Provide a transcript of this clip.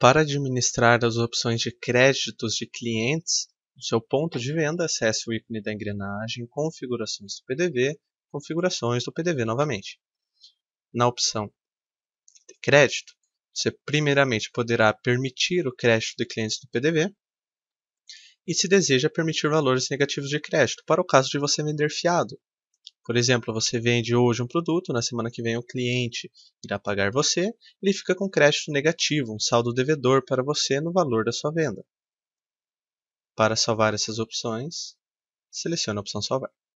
Para administrar as opções de créditos de clientes do seu ponto de venda, acesse o ícone da engrenagem, configurações do PDV, configurações do PDV novamente. Na opção de crédito, você primeiramente poderá permitir o crédito de clientes do PDV e se deseja permitir valores negativos de crédito, para o caso de você vender fiado. Por exemplo, você vende hoje um produto, na semana que vem o cliente irá pagar você, ele fica com crédito negativo, um saldo devedor para você no valor da sua venda. Para salvar essas opções, selecione a opção Salvar.